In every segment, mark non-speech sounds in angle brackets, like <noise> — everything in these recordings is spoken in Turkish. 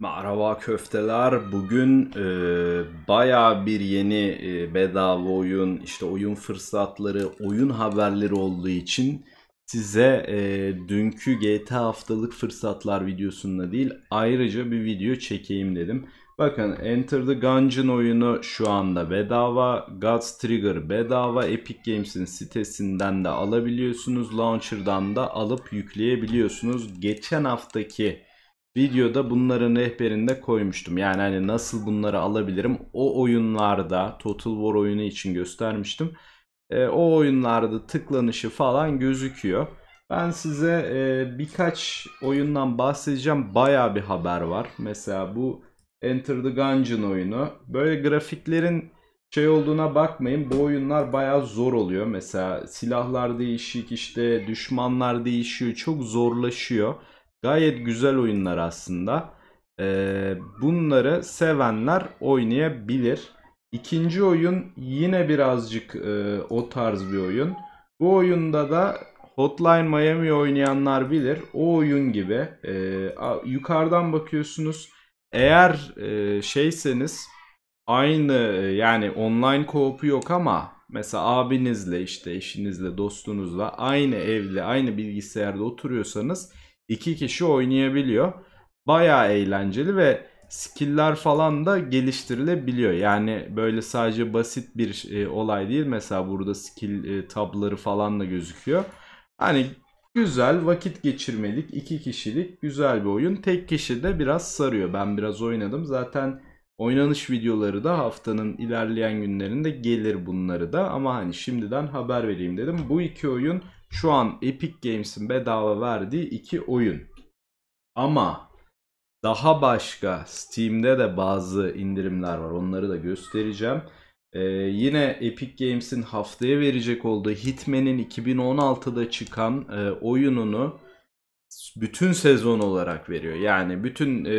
Merhaba köfteler. Bugün e, baya bir yeni e, bedava oyun, işte oyun fırsatları, oyun haberleri olduğu için size e, dünkü GTA haftalık fırsatlar videosunda değil ayrıca bir video çekeyim dedim. Bakın Enter the Gungeon oyunu şu anda bedava, God's Trigger bedava, Epic Games'in sitesinden de alabiliyorsunuz, Launcher'dan da alıp yükleyebiliyorsunuz. Geçen haftaki videoda bunların rehberinde koymuştum. Yani hani nasıl bunları alabilirim o oyunlarda Total War oyunu için göstermiştim. E, o oyunlarda tıklanışı falan gözüküyor. Ben size e, birkaç oyundan bahsedeceğim. Baya bir haber var. Mesela bu Enter the Gungeon oyunu. Böyle grafiklerin şey olduğuna bakmayın. Bu oyunlar baya zor oluyor. Mesela silahlar değişik işte düşmanlar değişiyor. Çok zorlaşıyor. Gayet güzel oyunlar aslında. Ee, bunları sevenler oynayabilir. İkinci oyun yine birazcık e, o tarz bir oyun. Bu oyunda da Hotline Miami oynayanlar bilir. O oyun gibi. E, yukarıdan bakıyorsunuz. Eğer e, şeyseniz aynı e, yani online co-op'u yok ama mesela abinizle işte eşinizle dostunuzla aynı evde aynı bilgisayarda oturuyorsanız iki kişi oynayabiliyor. Baya eğlenceli ve skill'ler falan da geliştirilebiliyor. Yani böyle sadece basit bir e, olay değil. Mesela burada skill e, tabları falan da gözüküyor. Hani güzel vakit geçirmelik iki kişilik güzel bir oyun. Tek kişi de biraz sarıyor. Ben biraz oynadım. Zaten oynanış videoları da haftanın ilerleyen günlerinde gelir bunları da. Ama hani şimdiden haber vereyim dedim. Bu iki oyun şu an Epic Games'in bedava verdiği iki oyun. Ama daha başka Steam'de de bazı indirimler var. Onları da göstereceğim. Ee, yine Epic Games'in haftaya verecek olduğu Hitman'in 2016'da çıkan e, oyununu bütün sezon olarak veriyor. Yani bütün e,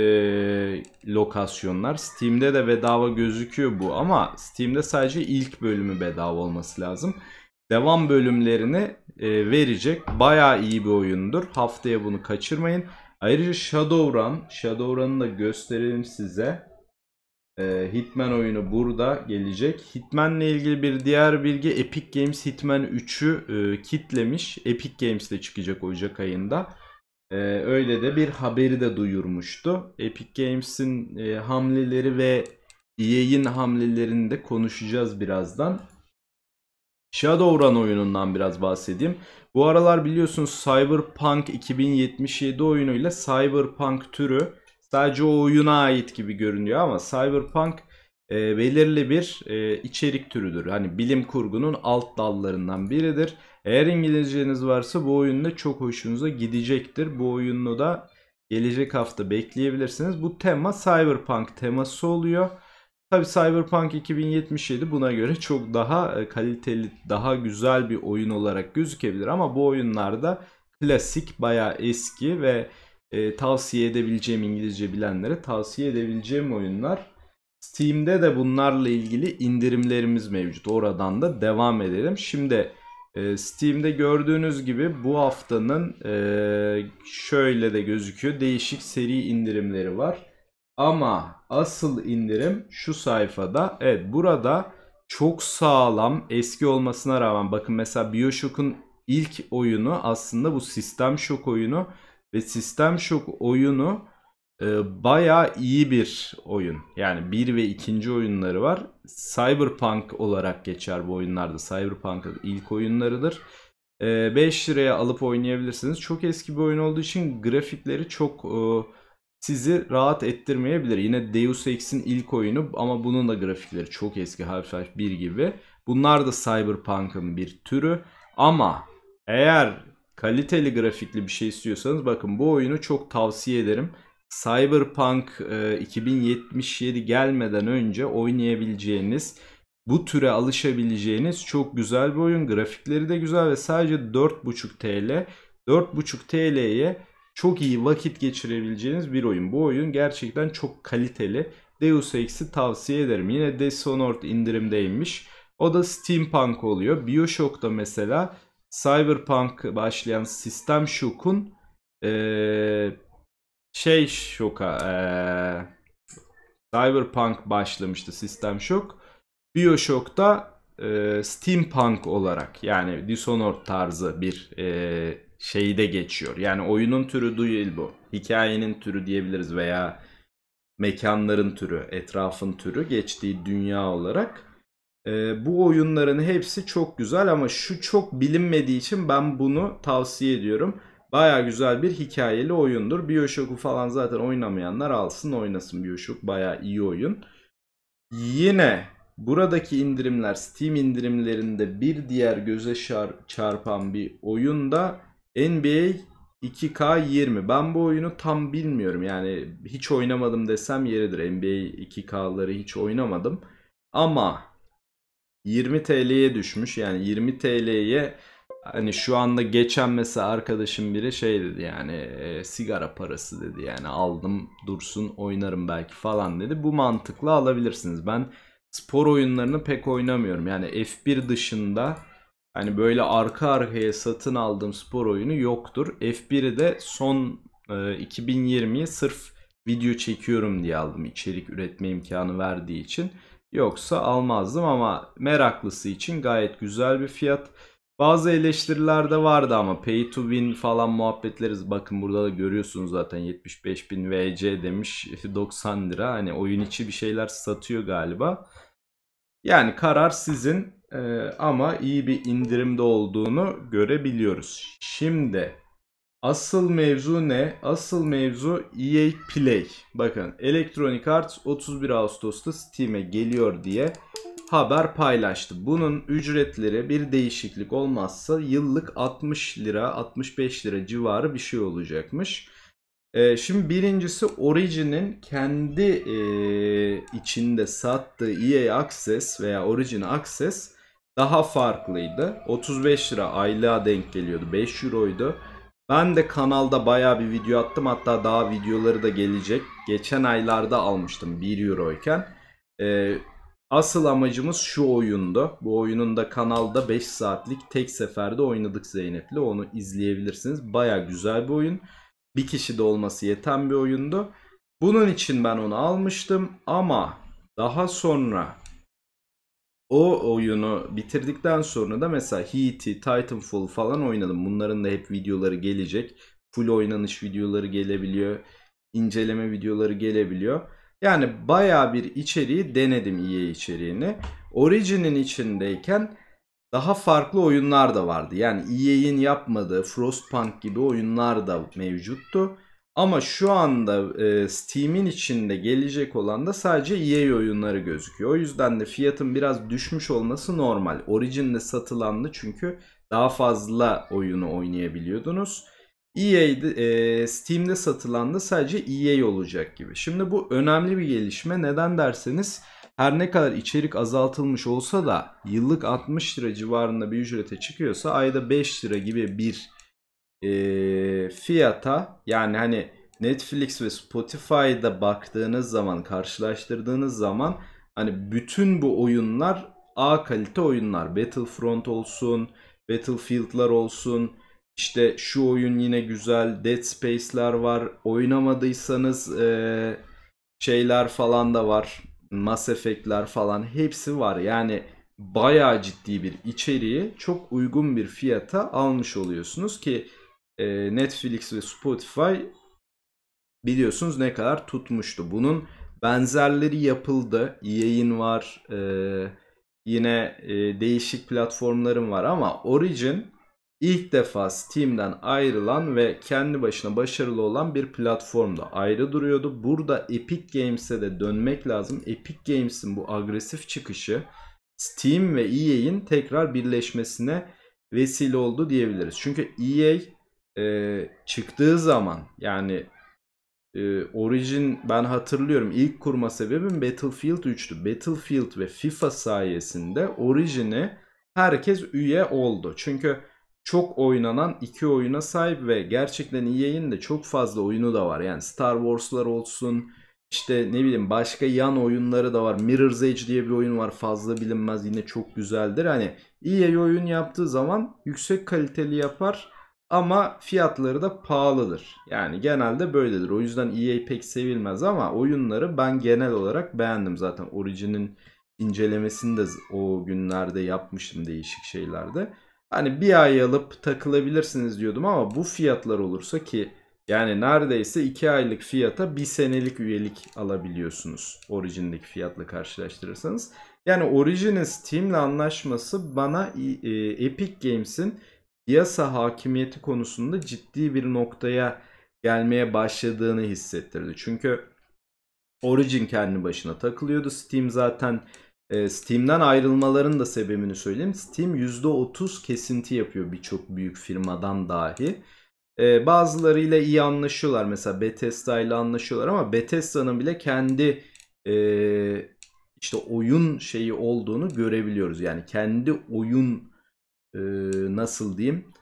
lokasyonlar Steam'de de bedava gözüküyor bu ama Steam'de sadece ilk bölümü bedava olması lazım devam bölümlerini e, verecek. Baya iyi bir oyundur. Haftaya bunu kaçırmayın. Ayrıca Shadowrun. Shadowrun'ı da gösterelim size. E, Hitman oyunu burada gelecek. Hitman'la ilgili bir diğer bilgi Epic Games Hitman 3'ü e, kitlemiş. Epic Games'te çıkacak Ocak ayında. E, öyle de bir haberi de duyurmuştu. Epic Games'in e, hamleleri ve yayın e hamlelerini de konuşacağız birazdan. Shadowrun oyunundan biraz bahsedeyim. Bu aralar biliyorsunuz Cyberpunk 2077 oyunu ile Cyberpunk türü sadece o oyuna ait gibi görünüyor ama Cyberpunk e, belirli bir e, içerik türüdür. Hani bilim kurgunun alt dallarından biridir. Eğer İngilizceniz varsa bu oyunda çok hoşunuza gidecektir. Bu oyunu da gelecek hafta bekleyebilirsiniz. Bu tema Cyberpunk teması oluyor. Tabi Cyberpunk 2077 buna göre çok daha e, kaliteli, daha güzel bir oyun olarak gözükebilir ama bu oyunlarda klasik, bayağı eski ve e, tavsiye edebileceğim İngilizce bilenlere tavsiye edebileceğim oyunlar. Steam'de de bunlarla ilgili indirimlerimiz mevcut. Oradan da devam edelim. Şimdi e, Steam'de gördüğünüz gibi bu haftanın e, şöyle de gözüküyor. Değişik seri indirimleri var. Ama asıl indirim şu sayfada. Evet burada çok sağlam eski olmasına rağmen bakın mesela Bioshock'un ilk oyunu aslında bu Sistem Şok oyunu ve Sistem Şok oyunu e, bayağı iyi bir oyun. Yani bir ve ikinci oyunları var. Cyberpunk olarak geçer bu oyunlarda. Cyberpunk'ın ilk oyunlarıdır. 5 e, liraya alıp oynayabilirsiniz. Çok eski bir oyun olduğu için grafikleri çok e, sizi rahat ettirmeyebilir. Yine Deus Ex'in ilk oyunu ama bunun da grafikleri çok eski Half-Life 1 gibi. Bunlar da Cyberpunk'ın bir türü ama eğer kaliteli grafikli bir şey istiyorsanız bakın bu oyunu çok tavsiye ederim. Cyberpunk e, 2077 gelmeden önce oynayabileceğiniz, bu türe alışabileceğiniz çok güzel bir oyun. Grafikleri de güzel ve sadece 4.5 TL. 4.5 TL'ye çok iyi vakit geçirebileceğiniz bir oyun. Bu oyun gerçekten çok kaliteli. Deus Ex'i tavsiye ederim. Yine Dishonored indirimdeymiş. O da steampunk oluyor. Bioshock'ta mesela cyberpunk başlayan sistem şokun ee, şey şoka ee, cyberpunk başlamıştı sistem şok. Bioshock'ta e, steampunk olarak yani Dishonored tarzı bir e, şeyde geçiyor. Yani oyunun türü değil bu. Hikayenin türü diyebiliriz veya mekanların türü, etrafın türü geçtiği dünya olarak. E, bu oyunların hepsi çok güzel ama şu çok bilinmediği için ben bunu tavsiye ediyorum. Baya güzel bir hikayeli oyundur. Bioshock'u falan zaten oynamayanlar alsın oynasın Bioshock baya iyi oyun. Yine Buradaki indirimler Steam indirimlerinde bir diğer göze çarpan bir oyun da NBA 2K20. Ben bu oyunu tam bilmiyorum. Yani hiç oynamadım desem yeridir. NBA 2K'ları hiç oynamadım. Ama 20 TL'ye düşmüş. Yani 20 TL'ye hani şu anda geçen mesela arkadaşım biri şey dedi yani e, sigara parası dedi yani aldım dursun oynarım belki falan dedi. Bu mantıkla alabilirsiniz. Ben spor oyunlarını pek oynamıyorum. Yani F1 dışında hani böyle arka arkaya satın aldığım spor oyunu yoktur. F1'i de son e, 2020'ye sırf video çekiyorum diye aldım. içerik üretme imkanı verdiği için. Yoksa almazdım ama meraklısı için gayet güzel bir fiyat. Bazı eleştiriler de vardı ama pay to win falan muhabbetleriz. Bakın burada da görüyorsunuz zaten 75.000 VC demiş 90 <laughs> lira. Hani oyun içi bir şeyler satıyor galiba. Yani karar sizin ee, ama iyi bir indirimde olduğunu görebiliyoruz. Şimdi asıl mevzu ne? Asıl mevzu EA Play. Bakın Electronic Arts 31 Ağustos'ta Steam'e geliyor diye haber paylaştı. Bunun ücretleri bir değişiklik olmazsa yıllık 60 lira 65 lira civarı bir şey olacakmış. Ee, şimdi birincisi Origin'in kendi e, içinde sattığı EA Access veya Origin Access daha farklıydı. 35 lira aylığa denk geliyordu. 5 euroydu. Ben de kanalda baya bir video attım. Hatta daha videoları da gelecek. Geçen aylarda almıştım 1 euroyken. Ee, Asıl amacımız şu oyundu. Bu oyunun da kanalda 5 saatlik tek seferde oynadık Zeynep'le. Onu izleyebilirsiniz. Baya güzel bir oyun. Bir kişi de olması yeten bir oyundu. Bunun için ben onu almıştım ama daha sonra o oyunu bitirdikten sonra da mesela Heat'i, Titanfall falan oynadım. Bunların da hep videoları gelecek. Full oynanış videoları gelebiliyor. İnceleme videoları gelebiliyor. Yani baya bir içeriği denedim EA içeriğini. Origin'in içindeyken daha farklı oyunlar da vardı. Yani EA'in yapmadığı Frostpunk gibi oyunlar da mevcuttu. Ama şu anda e, Steam'in içinde gelecek olan da sadece EA oyunları gözüküyor. O yüzden de fiyatın biraz düşmüş olması normal. Origin'de satılandı çünkü daha fazla oyunu oynayabiliyordunuz. EA'de, e, Steam'de satılan da sadece EA olacak gibi. Şimdi bu önemli bir gelişme. Neden derseniz her ne kadar içerik azaltılmış olsa da yıllık 60 lira civarında bir ücrete çıkıyorsa ayda 5 lira gibi bir e, fiyata yani hani Netflix ve Spotify'da baktığınız zaman karşılaştırdığınız zaman hani bütün bu oyunlar A kalite oyunlar. Battlefront olsun, Battlefield'lar olsun, işte şu oyun yine güzel. Dead Space'ler var. Oynamadıysanız e, şeyler falan da var. Mass Effect'ler falan hepsi var. Yani bayağı ciddi bir içeriği çok uygun bir fiyata almış oluyorsunuz ki e, Netflix ve Spotify biliyorsunuz ne kadar tutmuştu. Bunun benzerleri yapıldı. Yayın var. E, yine e, değişik platformların var ama Origin ilk defa Steam'den ayrılan ve kendi başına başarılı olan bir platformda ayrı duruyordu. Burada Epic Games'e de dönmek lazım. Epic Games'in bu agresif çıkışı Steam ve EA'in tekrar birleşmesine vesile oldu diyebiliriz. Çünkü EA e, çıktığı zaman yani e, Origin ben hatırlıyorum ilk kurma sebebim Battlefield 3'tü. Battlefield ve FIFA sayesinde Origin'i herkes üye oldu. Çünkü çok oynanan iki oyuna sahip ve gerçekten EA'in de çok fazla oyunu da var. Yani Star Wars'lar olsun işte ne bileyim başka yan oyunları da var. Mirror's Edge diye bir oyun var fazla bilinmez yine çok güzeldir. Hani EA oyun yaptığı zaman yüksek kaliteli yapar ama fiyatları da pahalıdır. Yani genelde böyledir. O yüzden EA pek sevilmez ama oyunları ben genel olarak beğendim zaten. Origin'in incelemesini de o günlerde yapmıştım değişik şeylerde. Hani bir ay alıp takılabilirsiniz diyordum ama bu fiyatlar olursa ki yani neredeyse 2 aylık fiyata 1 senelik üyelik alabiliyorsunuz. Origin'deki fiyatla karşılaştırırsanız. Yani Origin'in Steam'le anlaşması bana e, e, Epic Games'in piyasa hakimiyeti konusunda ciddi bir noktaya gelmeye başladığını hissettirdi. Çünkü Origin kendi başına takılıyordu. Steam zaten ee, Steam'den ayrılmaların da sebebini söyleyeyim. Steam %30 kesinti yapıyor birçok büyük firmadan dahi. E, bazılarıyla iyi anlaşıyorlar. Mesela Bethesda ile anlaşıyorlar ama Bethesda'nın bile kendi e, işte oyun şeyi olduğunu görebiliyoruz. Yani kendi oyun e, nasıl diyeyim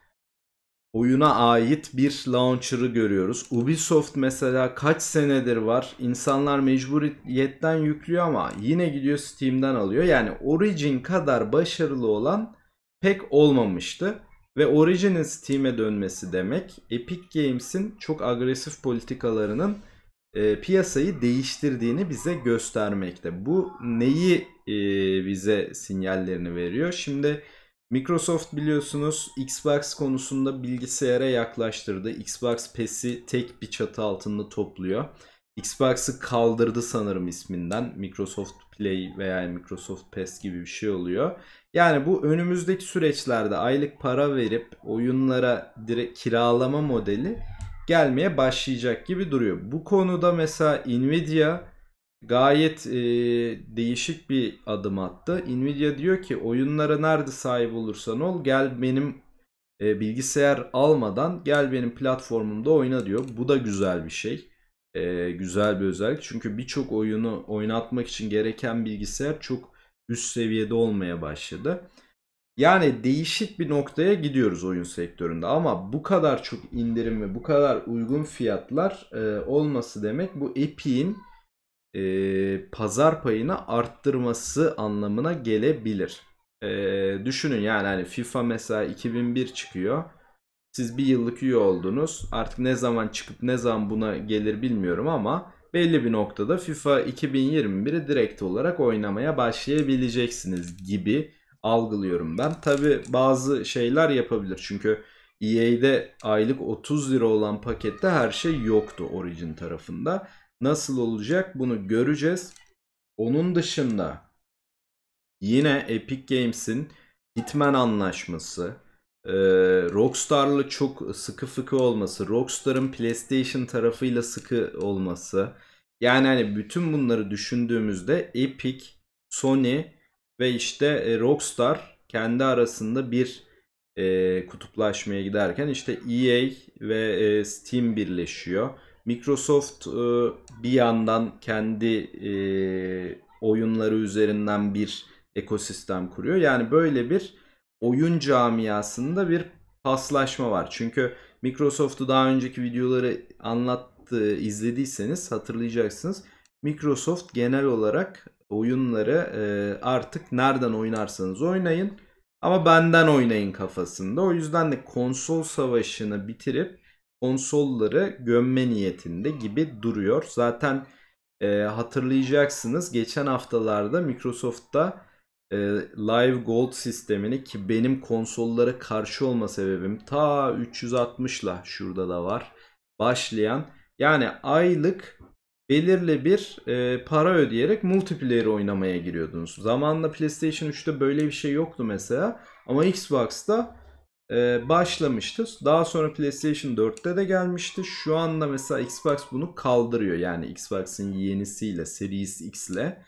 oyuna ait bir launcher'ı görüyoruz. Ubisoft mesela kaç senedir var. İnsanlar mecburiyetten yüklüyor ama yine gidiyor Steam'den alıyor. Yani Origin kadar başarılı olan pek olmamıştı. Ve Origin'in Steam'e dönmesi demek Epic Games'in çok agresif politikalarının e, piyasayı değiştirdiğini bize göstermekte. Bu neyi e, bize sinyallerini veriyor? Şimdi Microsoft biliyorsunuz Xbox konusunda bilgisayara yaklaştırdı. Xbox PES'i tek bir çatı altında topluyor. Xbox'ı kaldırdı sanırım isminden. Microsoft Play veya Microsoft PES gibi bir şey oluyor. Yani bu önümüzdeki süreçlerde aylık para verip oyunlara direkt kiralama modeli gelmeye başlayacak gibi duruyor. Bu konuda mesela Nvidia gayet e, değişik bir adım attı. Nvidia diyor ki oyunlara nerede sahip olursan ol gel benim e, bilgisayar almadan gel benim platformumda oyna diyor. Bu da güzel bir şey. E, güzel bir özellik. Çünkü birçok oyunu oynatmak için gereken bilgisayar çok üst seviyede olmaya başladı. Yani değişik bir noktaya gidiyoruz oyun sektöründe ama bu kadar çok indirim ve bu kadar uygun fiyatlar e, olması demek bu Epic'in e, pazar payını arttırması anlamına gelebilir. E, düşünün yani hani FIFA mesela 2001 çıkıyor. Siz bir yıllık üye oldunuz. Artık ne zaman çıkıp ne zaman buna gelir bilmiyorum ama belli bir noktada FIFA 2021'i direkt olarak oynamaya başlayabileceksiniz gibi algılıyorum ben. Tabi bazı şeyler yapabilir çünkü EA'de aylık 30 lira olan pakette her şey yoktu Origin tarafında nasıl olacak bunu göreceğiz. Onun dışında yine Epic Games'in Hitman anlaşması, e, Rockstar'la çok sıkı fıkı olması, Rockstar'ın PlayStation tarafıyla sıkı olması. Yani hani bütün bunları düşündüğümüzde Epic, Sony ve işte e, Rockstar kendi arasında bir e, kutuplaşmaya giderken işte EA ve e, Steam birleşiyor. Microsoft e, bir yandan kendi e, oyunları üzerinden bir ekosistem kuruyor. Yani böyle bir oyun camiasında bir paslaşma var. Çünkü Microsoft'u daha önceki videoları anlattı, izlediyseniz hatırlayacaksınız. Microsoft genel olarak oyunları e, artık nereden oynarsanız oynayın ama benden oynayın kafasında. O yüzden de konsol savaşını bitirip konsolları gömme niyetinde gibi duruyor. Zaten e, hatırlayacaksınız geçen haftalarda Microsoft'ta e, Live Gold sistemini ki benim konsollara karşı olma sebebim ta 360'la şurada da var başlayan yani aylık belirli bir e, para ödeyerek multiplayer oynamaya giriyordunuz. Zamanla PlayStation 3'te böyle bir şey yoktu mesela ama Xbox'ta ee, başlamıştı. Daha sonra PlayStation 4'te de gelmişti. Şu anda mesela Xbox bunu kaldırıyor. Yani Xbox'ın yenisiyle, Series X ile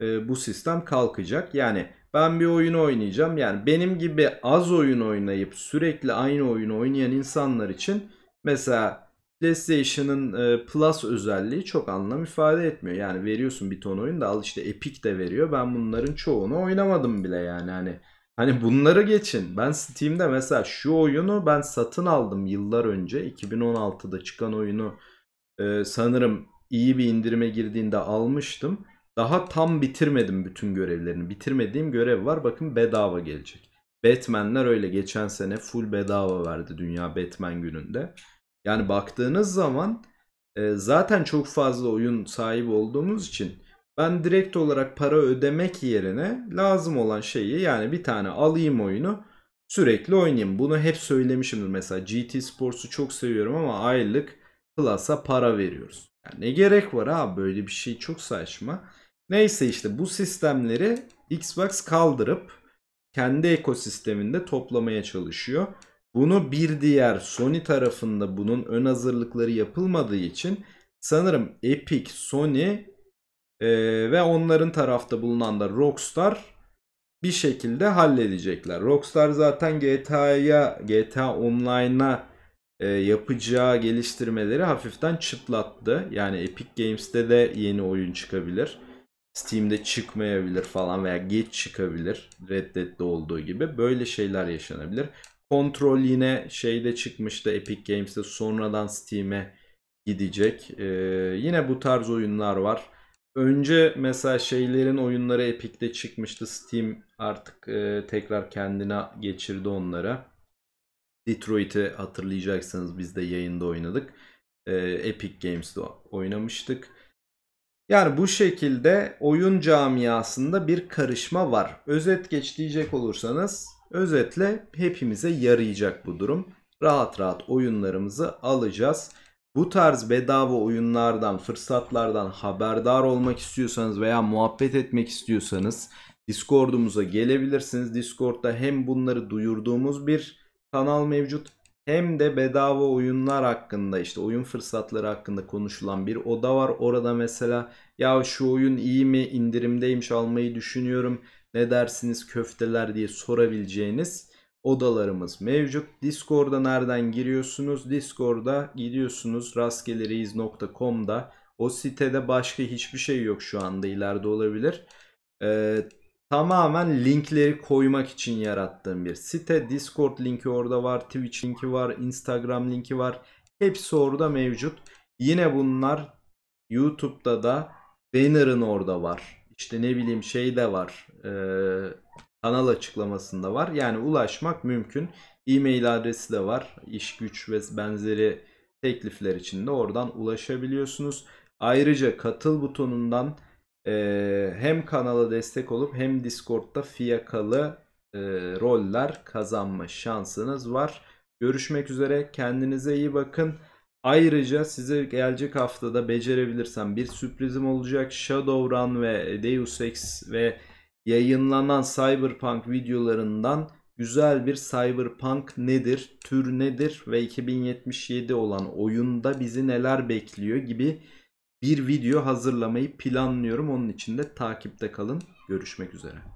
e, bu sistem kalkacak. Yani ben bir oyun oynayacağım. Yani benim gibi az oyun oynayıp sürekli aynı oyunu oynayan insanlar için mesela PlayStation'ın e, Plus özelliği çok anlam ifade etmiyor. Yani veriyorsun bir ton oyun da al işte Epic de veriyor. Ben bunların çoğunu oynamadım bile yani hani Hani bunları geçin. Ben Steam'de mesela şu oyunu ben satın aldım yıllar önce. 2016'da çıkan oyunu e, sanırım iyi bir indirime girdiğinde almıştım. Daha tam bitirmedim bütün görevlerini. Bitirmediğim görev var. Bakın bedava gelecek. Batman'ler öyle geçen sene full bedava verdi Dünya Batman gününde. Yani baktığınız zaman e, zaten çok fazla oyun sahibi olduğumuz için ben direkt olarak para ödemek yerine lazım olan şeyi yani bir tane alayım oyunu sürekli oynayayım. Bunu hep söylemişimdir. Mesela GT Sports'u çok seviyorum ama aylık Plus'a para veriyoruz. Yani ne gerek var abi böyle bir şey çok saçma. Neyse işte bu sistemleri Xbox kaldırıp kendi ekosisteminde toplamaya çalışıyor. Bunu bir diğer Sony tarafında bunun ön hazırlıkları yapılmadığı için sanırım Epic, Sony e, ve onların tarafta bulunan da Rockstar bir şekilde halledecekler. Rockstar zaten GTA'ya, GTA Online'a e, yapacağı geliştirmeleri hafiften çıtlattı. Yani Epic Games'te de yeni oyun çıkabilir. Steam'de çıkmayabilir falan veya geç çıkabilir. Red Dead'de olduğu gibi böyle şeyler yaşanabilir. Kontrol yine şeyde çıkmıştı Epic Games'te sonradan Steam'e gidecek. Ee, yine bu tarz oyunlar var önce mesela şeylerin oyunları Epic'te çıkmıştı. Steam artık e, tekrar kendine geçirdi onlara. Detroit'i hatırlayacaksınız biz de yayında oynadık. E, Epic Games'de oynamıştık. Yani bu şekilde oyun camiasında bir karışma var. Özet geç diyecek olursanız özetle hepimize yarayacak bu durum. Rahat rahat oyunlarımızı alacağız. Bu tarz bedava oyunlardan, fırsatlardan haberdar olmak istiyorsanız veya muhabbet etmek istiyorsanız Discord'umuza gelebilirsiniz. Discord'da hem bunları duyurduğumuz bir kanal mevcut hem de bedava oyunlar hakkında işte oyun fırsatları hakkında konuşulan bir oda var. Orada mesela ya şu oyun iyi mi indirimdeymiş almayı düşünüyorum ne dersiniz köfteler diye sorabileceğiniz odalarımız mevcut. Discord'a nereden giriyorsunuz? Discord'a gidiyorsunuz rastgeleriyiz.com'da. O sitede başka hiçbir şey yok şu anda ileride olabilir. Ee, tamamen linkleri koymak için yarattığım bir site. Discord linki orada var, Twitch linki var, Instagram linki var. Hepsi orada mevcut. Yine bunlar YouTube'da da banner'ın orada var. İşte ne bileyim şey de var. Ee, kanal açıklamasında var. Yani ulaşmak mümkün. E-mail adresi de var. İş güç ve benzeri teklifler için de oradan ulaşabiliyorsunuz. Ayrıca katıl butonundan e, hem kanala destek olup hem Discord'da fiyakalı e, roller kazanma şansınız var. Görüşmek üzere. Kendinize iyi bakın. Ayrıca size gelecek haftada becerebilirsem bir sürprizim olacak. Shadowrun ve Deus Ex ve yayınlanan Cyberpunk videolarından güzel bir Cyberpunk nedir, tür nedir ve 2077 olan oyunda bizi neler bekliyor gibi bir video hazırlamayı planlıyorum. Onun için de takipte kalın. Görüşmek üzere.